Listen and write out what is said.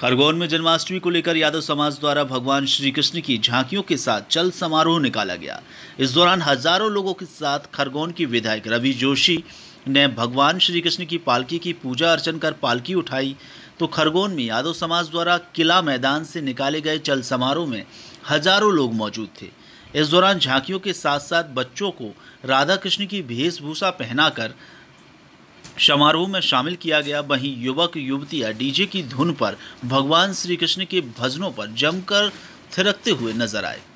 खरगोन में जन्माष्टमी को लेकर यादव समाज द्वारा भगवान श्री कृष्ण की झांकियों के साथ चल समारोह निकाला गया इस दौरान हजारों लोगों के साथ खरगोन की विधायक रवि जोशी ने भगवान श्री कृष्ण की पालकी की पूजा अर्चन कर पालकी उठाई तो खरगोन में यादव समाज द्वारा किला मैदान से निकाले गए चल समारोह में हजारों लोग मौजूद थे इस दौरान झांकियों के साथ साथ बच्चों को राधा कृष्ण की वेशभूषा पहनाकर समारोह में शामिल किया गया वहीं युवक युवतियां डीजे की धुन पर भगवान श्री कृष्ण के भजनों पर जमकर थिरकते हुए नजर आए